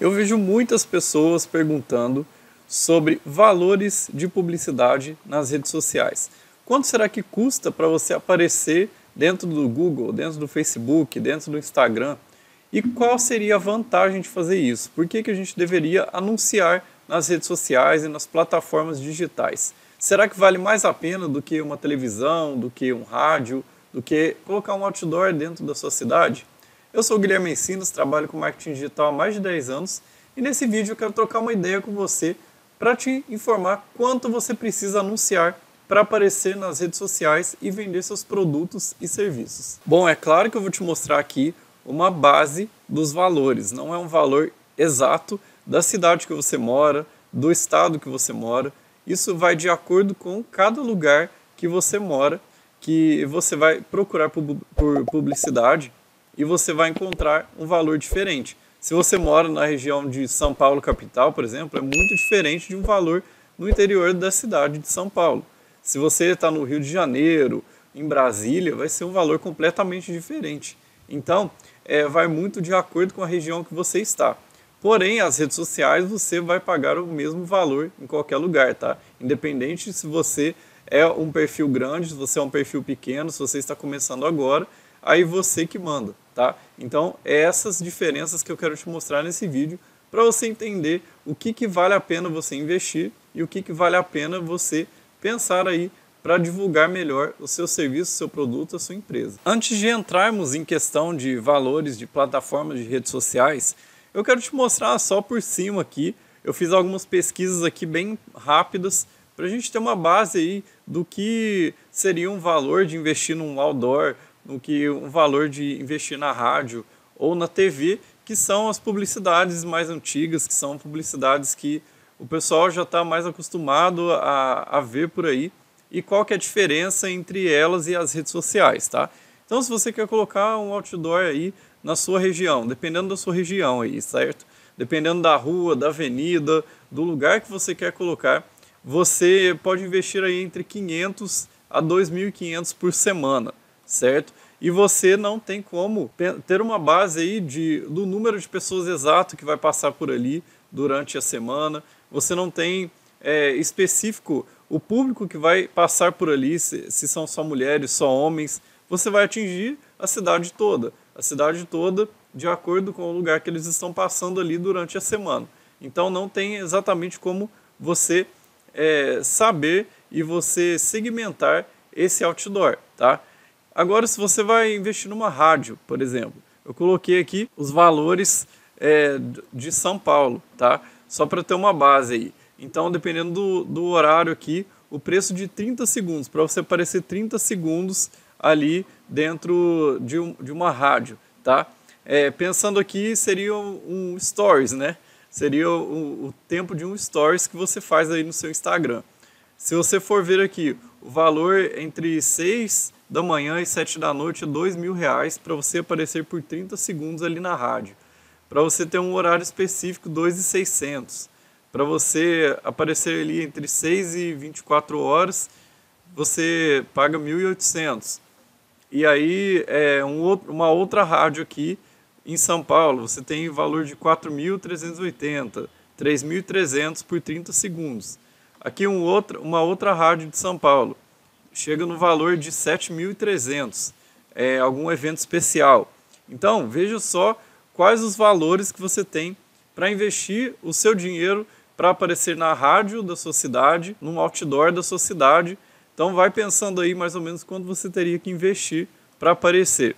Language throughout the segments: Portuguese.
eu vejo muitas pessoas perguntando sobre valores de publicidade nas redes sociais. Quanto será que custa para você aparecer dentro do Google, dentro do Facebook, dentro do Instagram? E qual seria a vantagem de fazer isso? Por que, que a gente deveria anunciar nas redes sociais e nas plataformas digitais? Será que vale mais a pena do que uma televisão, do que um rádio, do que colocar um outdoor dentro da sua cidade? Eu sou o Guilherme Ensinos, trabalho com marketing digital há mais de 10 anos e nesse vídeo eu quero trocar uma ideia com você para te informar quanto você precisa anunciar para aparecer nas redes sociais e vender seus produtos e serviços. Bom, é claro que eu vou te mostrar aqui uma base dos valores, não é um valor exato da cidade que você mora, do estado que você mora. Isso vai de acordo com cada lugar que você mora, que você vai procurar por publicidade e você vai encontrar um valor diferente. Se você mora na região de São Paulo capital, por exemplo, é muito diferente de um valor no interior da cidade de São Paulo. Se você está no Rio de Janeiro, em Brasília, vai ser um valor completamente diferente. Então, é, vai muito de acordo com a região que você está. Porém, as redes sociais você vai pagar o mesmo valor em qualquer lugar, tá? Independente se você é um perfil grande, se você é um perfil pequeno, se você está começando agora, aí você que manda. Tá? Então, é essas diferenças que eu quero te mostrar nesse vídeo para você entender o que, que vale a pena você investir e o que, que vale a pena você pensar aí para divulgar melhor o seu serviço, o seu produto, a sua empresa. Antes de entrarmos em questão de valores de plataformas de redes sociais, eu quero te mostrar só por cima aqui. Eu fiz algumas pesquisas aqui bem rápidas para a gente ter uma base aí do que seria um valor de investir num outdoor, do que o valor de investir na rádio ou na TV, que são as publicidades mais antigas, que são publicidades que o pessoal já está mais acostumado a, a ver por aí, e qual que é a diferença entre elas e as redes sociais, tá? Então, se você quer colocar um outdoor aí na sua região, dependendo da sua região aí, certo? Dependendo da rua, da avenida, do lugar que você quer colocar, você pode investir aí entre 500 a 2.500 por semana, certo? e você não tem como ter uma base aí de, do número de pessoas exato que vai passar por ali durante a semana. Você não tem é, específico o público que vai passar por ali, se, se são só mulheres, só homens. Você vai atingir a cidade toda. A cidade toda de acordo com o lugar que eles estão passando ali durante a semana. Então não tem exatamente como você é, saber e você segmentar esse outdoor, tá? Agora, se você vai investir numa rádio, por exemplo, eu coloquei aqui os valores é, de São Paulo, tá? Só para ter uma base aí. Então, dependendo do, do horário aqui, o preço de 30 segundos, para você aparecer 30 segundos ali dentro de, um, de uma rádio, tá? É, pensando aqui, seria um, stories, né? Seria o, o tempo de um stories que você faz aí no seu Instagram. Se você for ver aqui, o valor entre 6 da manhã e 7 da noite, dois mil reais para você aparecer por 30 segundos ali na rádio. Para você ter um horário específico, 2,600. Para você aparecer ali entre 6 e 24 horas, você paga 1.800. E aí, é um outro, uma outra rádio aqui em São Paulo, você tem valor de 4.380, 3.300 por 30 segundos. Aqui um outro, uma outra rádio de São Paulo, chega no valor de 7.300, é, algum evento especial. Então, veja só quais os valores que você tem para investir o seu dinheiro para aparecer na rádio da sua cidade, num outdoor da sua cidade. Então, vai pensando aí mais ou menos quanto você teria que investir para aparecer.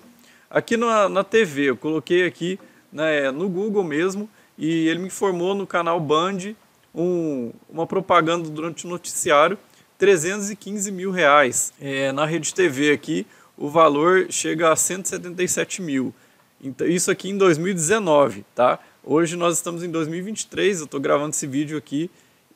Aqui na, na TV, eu coloquei aqui né, no Google mesmo e ele me informou no canal Band um, uma propaganda durante o noticiário 315 mil reais. É, na Rede TV aqui, o valor chega a 177 mil. Então, isso aqui em 2019, tá? Hoje nós estamos em 2023, eu estou gravando esse vídeo aqui.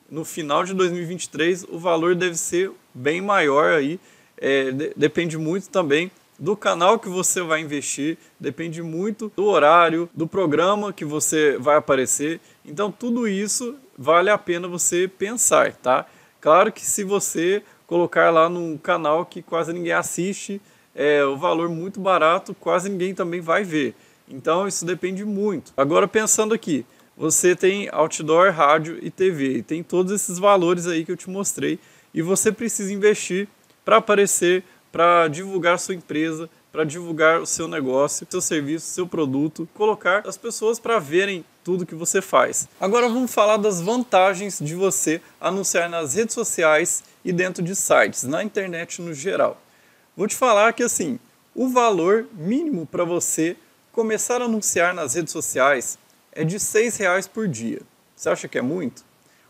No final de 2023, o valor deve ser bem maior aí. É, de, depende muito também do canal que você vai investir, depende muito do horário, do programa que você vai aparecer. Então, tudo isso vale a pena você pensar, tá? Claro que se você colocar lá num canal que quase ninguém assiste, é o valor muito barato, quase ninguém também vai ver. Então isso depende muito. Agora pensando aqui, você tem outdoor, rádio e TV, e tem todos esses valores aí que eu te mostrei, e você precisa investir para aparecer, para divulgar sua empresa, para divulgar o seu negócio, seu serviço, seu produto, colocar as pessoas para verem tudo que você faz. Agora vamos falar das vantagens de você anunciar nas redes sociais e dentro de sites, na internet no geral. Vou te falar que assim, o valor mínimo para você começar a anunciar nas redes sociais é de R$ 6,00 por dia. Você acha que é muito?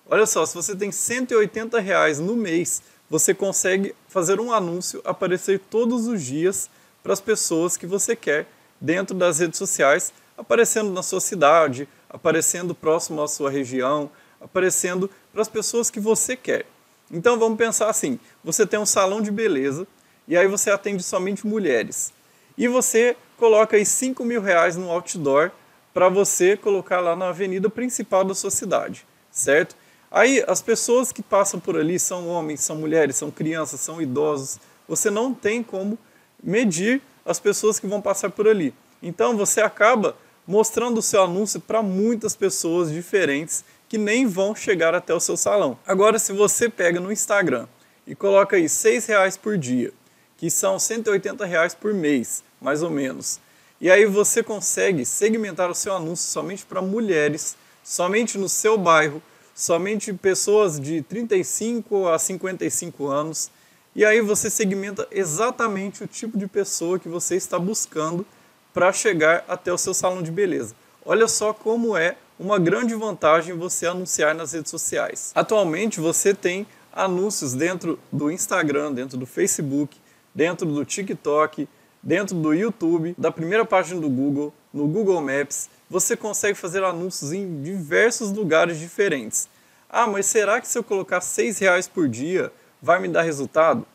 Olha só, se você tem R$ 180 reais no mês, você consegue fazer um anúncio, aparecer todos os dias para as pessoas que você quer dentro das redes sociais, aparecendo na sua cidade, aparecendo próximo à sua região, aparecendo para as pessoas que você quer. Então vamos pensar assim: você tem um salão de beleza e aí você atende somente mulheres. E você coloca aí 5 mil reais no outdoor para você colocar lá na avenida principal da sua cidade, certo? Aí as pessoas que passam por ali são homens, são mulheres, são crianças, são idosos. Você não tem como medir as pessoas que vão passar por ali. Então você acaba mostrando o seu anúncio para muitas pessoas diferentes que nem vão chegar até o seu salão. Agora, se você pega no Instagram e coloca aí seis reais por dia, que são 180 reais por mês, mais ou menos. E aí você consegue segmentar o seu anúncio somente para mulheres, somente no seu bairro, somente pessoas de 35 a 55 anos. E aí você segmenta exatamente o tipo de pessoa que você está buscando para chegar até o seu salão de beleza. Olha só como é uma grande vantagem você anunciar nas redes sociais. Atualmente você tem anúncios dentro do Instagram, dentro do Facebook, dentro do TikTok, dentro do YouTube, da primeira página do Google, no Google Maps. Você consegue fazer anúncios em diversos lugares diferentes. Ah, mas será que se eu colocar R$ reais por dia vai me dar resultado?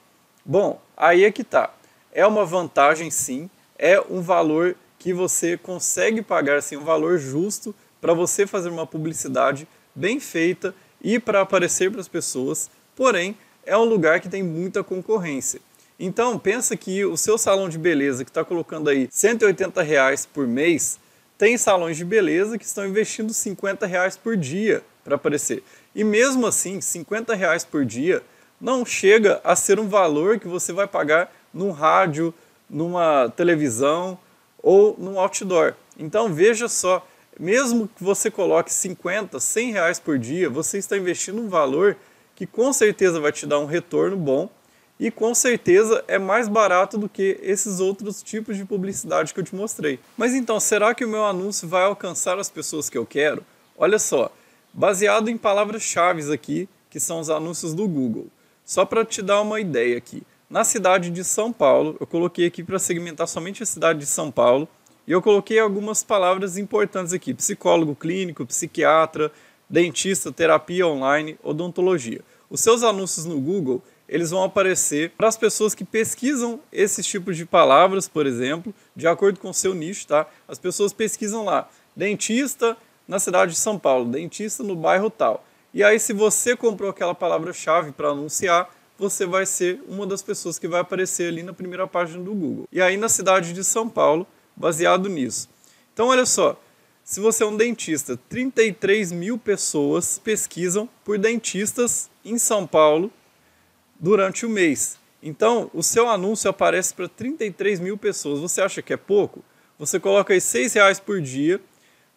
Bom, aí é que tá. É uma vantagem sim, é um valor que você consegue pagar assim, um valor justo para você fazer uma publicidade bem feita e para aparecer para as pessoas. Porém, é um lugar que tem muita concorrência. Então, pensa que o seu salão de beleza que está colocando aí 180 reais por mês, tem salões de beleza que estão investindo 50 reais por dia para aparecer. E mesmo assim, 50 reais por dia não chega a ser um valor que você vai pagar num rádio, numa televisão ou num outdoor. Então veja só, mesmo que você coloque 50, 100 reais por dia, você está investindo um valor que com certeza vai te dar um retorno bom e com certeza é mais barato do que esses outros tipos de publicidade que eu te mostrei. Mas então, será que o meu anúncio vai alcançar as pessoas que eu quero? Olha só, baseado em palavras-chave aqui, que são os anúncios do Google. Só para te dar uma ideia aqui. Na cidade de São Paulo, eu coloquei aqui para segmentar somente a cidade de São Paulo, e eu coloquei algumas palavras importantes aqui: psicólogo clínico, psiquiatra, dentista, terapia online, odontologia. Os seus anúncios no Google, eles vão aparecer para as pessoas que pesquisam esses tipos de palavras, por exemplo, de acordo com o seu nicho, tá? As pessoas pesquisam lá dentista na cidade de São Paulo, dentista no bairro tal. E aí, se você comprou aquela palavra-chave para anunciar, você vai ser uma das pessoas que vai aparecer ali na primeira página do Google. E aí, na cidade de São Paulo, baseado nisso. Então, olha só. Se você é um dentista, 33 mil pessoas pesquisam por dentistas em São Paulo durante o mês. Então, o seu anúncio aparece para 33 mil pessoas. Você acha que é pouco? Você coloca aí R$ reais por dia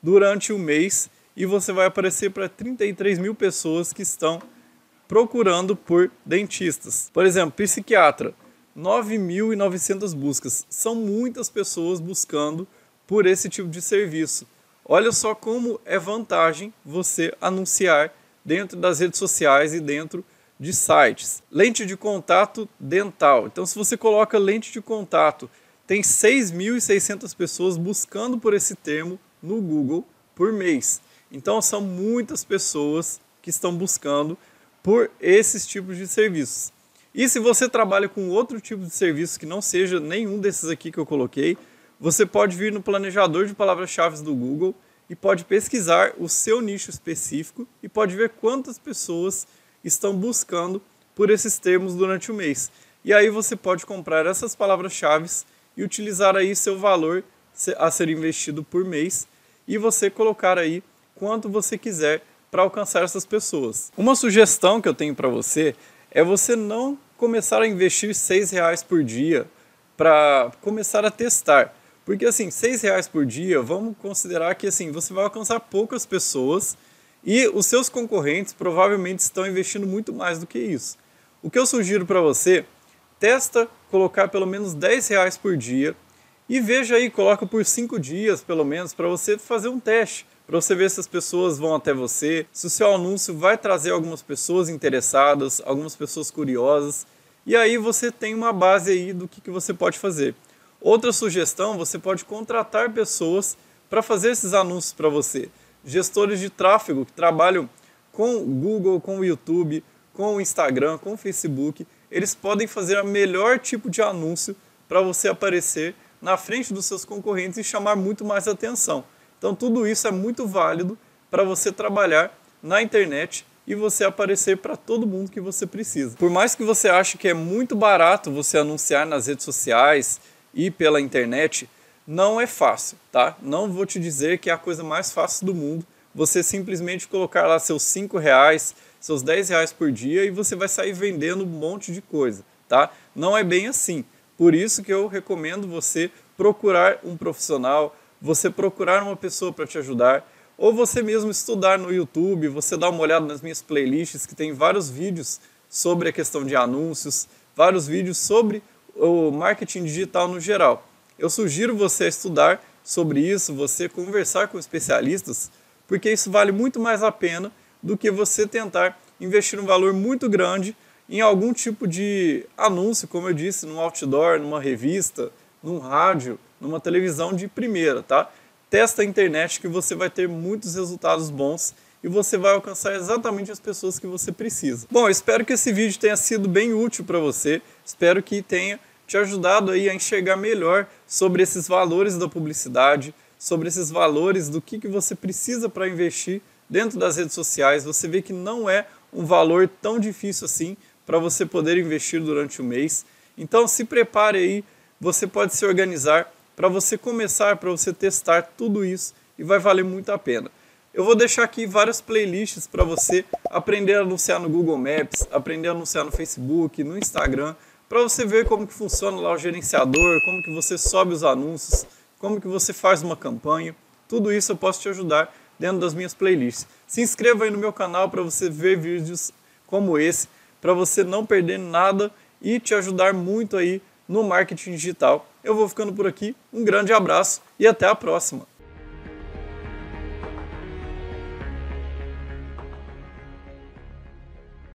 durante o mês e você vai aparecer para 33 mil pessoas que estão procurando por dentistas. Por exemplo, psiquiatra, 9.900 buscas. São muitas pessoas buscando por esse tipo de serviço. Olha só como é vantagem você anunciar dentro das redes sociais e dentro de sites. Lente de contato dental. Então, se você coloca lente de contato, tem 6.600 pessoas buscando por esse termo no Google por mês. Então são muitas pessoas que estão buscando por esses tipos de serviços. E se você trabalha com outro tipo de serviço que não seja nenhum desses aqui que eu coloquei, você pode vir no planejador de palavras-chave do Google e pode pesquisar o seu nicho específico e pode ver quantas pessoas estão buscando por esses termos durante o mês. E aí você pode comprar essas palavras-chave e utilizar aí seu valor a ser investido por mês e você colocar aí quanto você quiser para alcançar essas pessoas. Uma sugestão que eu tenho para você é você não começar a investir seis reais por dia para começar a testar, porque assim seis reais por dia, vamos considerar que assim você vai alcançar poucas pessoas e os seus concorrentes provavelmente estão investindo muito mais do que isso. O que eu sugiro para você testa colocar pelo menos 10 reais por dia e veja aí, coloca por 5 dias pelo menos para você fazer um teste para você ver se as pessoas vão até você, se o seu anúncio vai trazer algumas pessoas interessadas, algumas pessoas curiosas, e aí você tem uma base aí do que, que você pode fazer. Outra sugestão, você pode contratar pessoas para fazer esses anúncios para você. Gestores de tráfego que trabalham com o Google, com o YouTube, com o Instagram, com o Facebook, eles podem fazer o melhor tipo de anúncio para você aparecer na frente dos seus concorrentes e chamar muito mais atenção. Então tudo isso é muito válido para você trabalhar na internet e você aparecer para todo mundo que você precisa. Por mais que você ache que é muito barato você anunciar nas redes sociais e pela internet, não é fácil, tá? Não vou te dizer que é a coisa mais fácil do mundo. Você simplesmente colocar lá seus 5 reais, seus 10 reais por dia e você vai sair vendendo um monte de coisa, tá? Não é bem assim. Por isso que eu recomendo você procurar um profissional, você procurar uma pessoa para te ajudar, ou você mesmo estudar no YouTube, você dá uma olhada nas minhas playlists que tem vários vídeos sobre a questão de anúncios, vários vídeos sobre o marketing digital no geral. Eu sugiro você estudar sobre isso, você conversar com especialistas, porque isso vale muito mais a pena do que você tentar investir um valor muito grande em algum tipo de anúncio, como eu disse, num outdoor, numa revista, num rádio, numa televisão de primeira, tá? Testa a internet que você vai ter muitos resultados bons e você vai alcançar exatamente as pessoas que você precisa. Bom, espero que esse vídeo tenha sido bem útil para você, espero que tenha te ajudado aí a enxergar melhor sobre esses valores da publicidade, sobre esses valores do que, que você precisa para investir dentro das redes sociais. Você vê que não é um valor tão difícil assim para você poder investir durante o mês. Então se prepare aí, você pode se organizar para você começar, para você testar tudo isso e vai valer muito a pena. Eu vou deixar aqui várias playlists para você aprender a anunciar no Google Maps, aprender a anunciar no Facebook, no Instagram, para você ver como que funciona lá o gerenciador, como que você sobe os anúncios, como que você faz uma campanha. Tudo isso eu posso te ajudar dentro das minhas playlists. Se inscreva aí no meu canal para você ver vídeos como esse, para você não perder nada e te ajudar muito aí no marketing digital eu vou ficando por aqui. Um grande abraço e até a próxima.